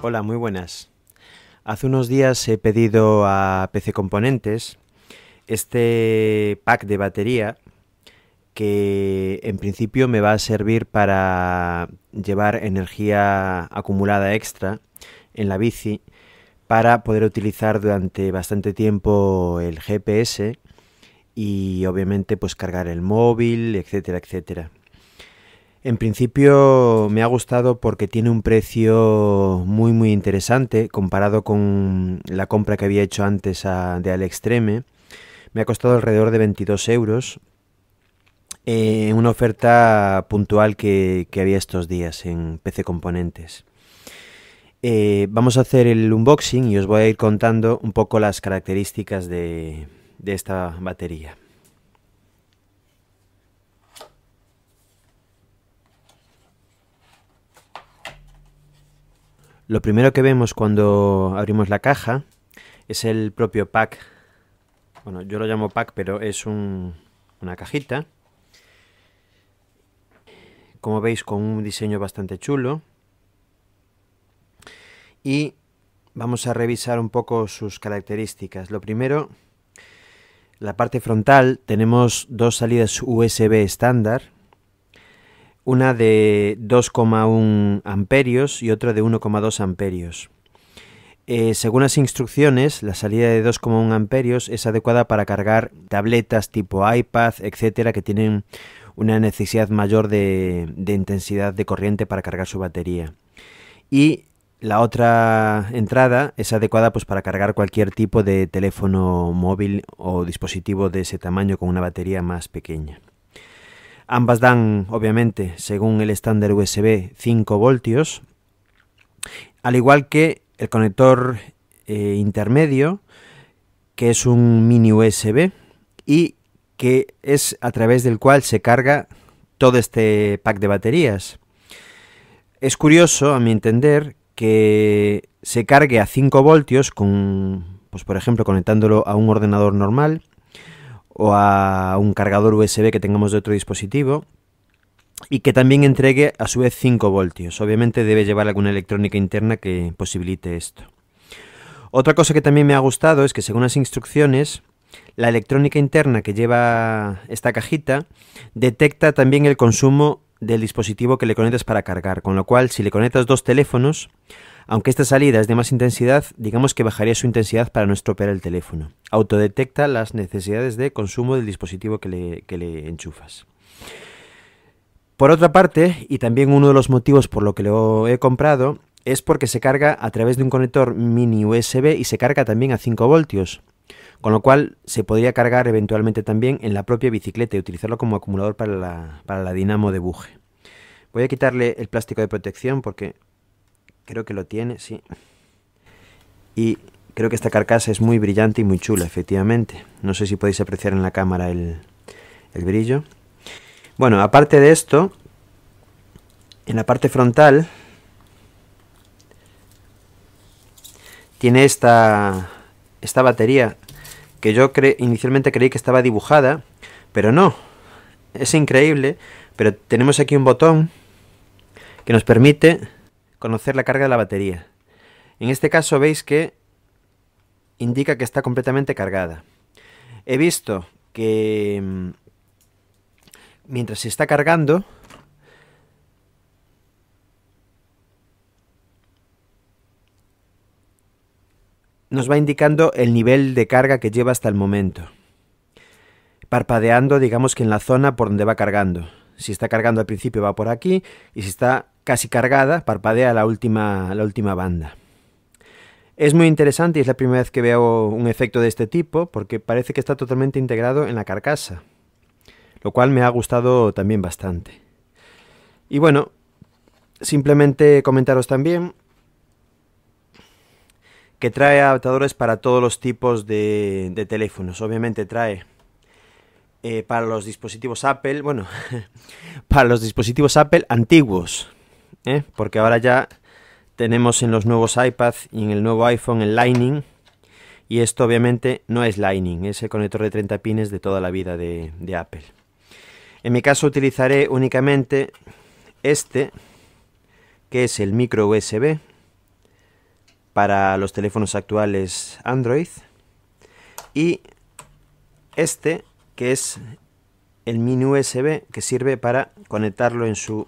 Hola, muy buenas. Hace unos días he pedido a PC Componentes este pack de batería que en principio me va a servir para llevar energía acumulada extra en la bici para poder utilizar durante bastante tiempo el GPS y obviamente pues cargar el móvil, etcétera, etcétera. En principio me ha gustado porque tiene un precio muy muy interesante comparado con la compra que había hecho antes de de Extreme. Me ha costado alrededor de 22 euros eh, una oferta puntual que, había estos días en PC Componentes. Eh, vamos a hacer el unboxing y os voy a ir contando un poco las características de, esta batería. Lo primero que vemos cuando abrimos la caja es el propio pack. Bueno, yo lo llamo pack, pero es una cajita como veis con un diseño bastante chulo y vamos a revisar un poco sus características. Lo primero, la parte frontal tenemos dos salidas USB estándar, una de 2,1 amperios y otra de 1,2 amperios. Eh, según las instrucciones, la salida de 2,1 amperios es adecuada para cargar tabletas tipo iPad, etcétera, que tienen una necesidad mayor de, intensidad de corriente para cargar su batería. Y la otra entrada es adecuada pues, para cargar cualquier tipo de teléfono móvil o dispositivo de ese tamaño con una batería más pequeña. Ambas dan, obviamente, según el estándar USB, 5 voltios, al igual que el conector eh, intermedio, que es un mini USB, y que es a través del cual se carga todo este pack de baterías. Es curioso, a mi entender, que se cargue a 5 voltios con, pues por ejemplo, conectándolo a un ordenador normal o a un cargador USB que tengamos de otro dispositivo y que también entregue a su vez 5 voltios. Obviamente debe llevar alguna electrónica interna que posibilite esto. Otra cosa que también me ha gustado es que según las instrucciones la electrónica interna que lleva esta cajita detecta también el consumo del dispositivo que le conectas para cargar, con lo cual si le conectas dos teléfonos, aunque esta salida es de más intensidad, digamos que bajaría su intensidad para no estropear el teléfono. Autodetecta las necesidades de consumo del dispositivo que le, enchufas. Por otra parte, y también uno de los motivos por lo que lo he comprado, es porque se carga a través de un conector mini USB y se carga también a 5 voltios. Con lo cual se podría cargar eventualmente también en la propia bicicleta y utilizarlo como acumulador para la, para dinamo de buje. Voy a quitarle el plástico de protección porque creo que lo tiene, sí. Y creo que esta carcasa es muy brillante y muy chula, efectivamente. No sé si podéis apreciar en la cámara el brillo. Bueno, aparte de esto, en la parte frontal tiene esta esta batería que yo inicialmente creí que estaba dibujada, pero no. Es increíble, pero tenemos aquí un botón que nos permite conocer la carga de la batería. En este caso veis que indica que está completamente cargada. He visto que mm, mientras se está cargando, nos va indicando el nivel de carga que lleva hasta el momento. Parpadeando, digamos que en la zona por donde va cargando. Si está cargando al principio va por aquí y si está casi cargada, parpadea la última, la última banda. Es muy interesante y es la primera vez que veo un efecto de este tipo porque parece que está totalmente integrado en la carcasa, lo cual me ha gustado también bastante. Y bueno, simplemente comentaros también que trae adaptadores para todos los tipos de, teléfonos. Obviamente trae eh, para los dispositivos Apple, bueno, para los dispositivos Apple antiguos, ¿eh? porque ahora ya tenemos en los nuevos iPad y en el nuevo iPhone el Lightning. Y esto obviamente no es Lightning, es el conector de 30 pines de toda la vida de Apple. En mi caso utilizaré únicamente este, que es el micro USB, para los teléfonos actuales Android y este que es el mini USB que sirve para conectarlo en su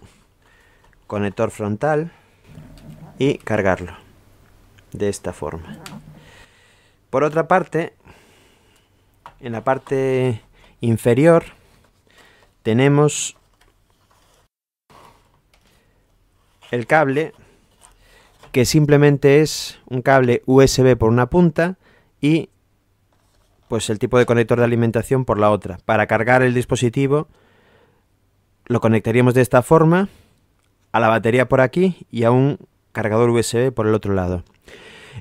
conector frontal y cargarlo de esta forma. Por otra parte, en la parte inferior tenemos el cable que simplemente es un cable USB por una punta y pues el tipo de conector de alimentación por la otra. Para cargar el dispositivo lo conectaríamos de esta forma a la batería por aquí y a un cargador USB por el otro lado.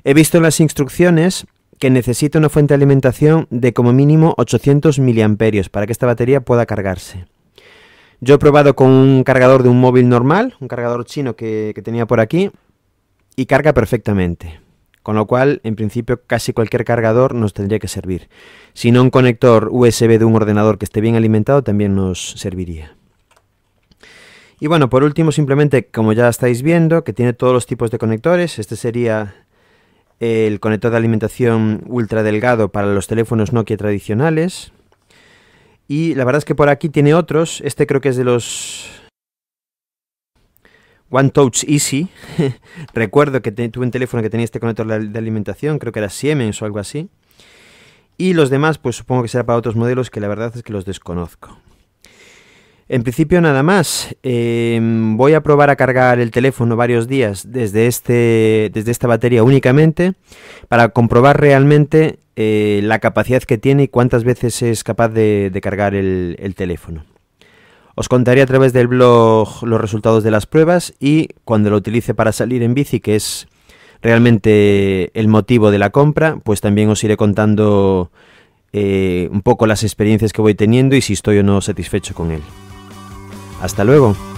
He visto en las instrucciones que necesita una fuente de alimentación de como mínimo 800 miliamperios para que esta batería pueda cargarse. Yo he probado con un cargador de un móvil normal, un cargador chino que tenía por aquí, y carga perfectamente. Con lo cual, en principio, casi cualquier cargador nos tendría que servir. Si no, un conector USB de un ordenador que esté bien alimentado también nos serviría. Y bueno, por último, simplemente, como ya estáis viendo, que tiene todos los tipos de conectores. Este sería el conector de alimentación ultra delgado para los teléfonos Nokia tradicionales. Y la verdad es que por aquí tiene otros. Este creo que es de los One Touch Easy. Recuerdo que tuve un teléfono que tenía este conector de alimentación, creo que era Siemens o algo así. Y los demás, pues supongo que será para otros modelos que la verdad es que los desconozco. En principio nada más. Em, voy a probar a cargar el teléfono varios días desde, este, desde esta batería únicamente para comprobar realmente eh, la capacidad que tiene y cuántas veces es capaz de, cargar el teléfono. Os contaré a través del blog los resultados de las pruebas y cuando lo utilice para salir en bici, que es realmente el motivo de la compra, pues también os iré contando eh, un poco las experiencias que voy teniendo y si estoy o no satisfecho con él. Hasta luego.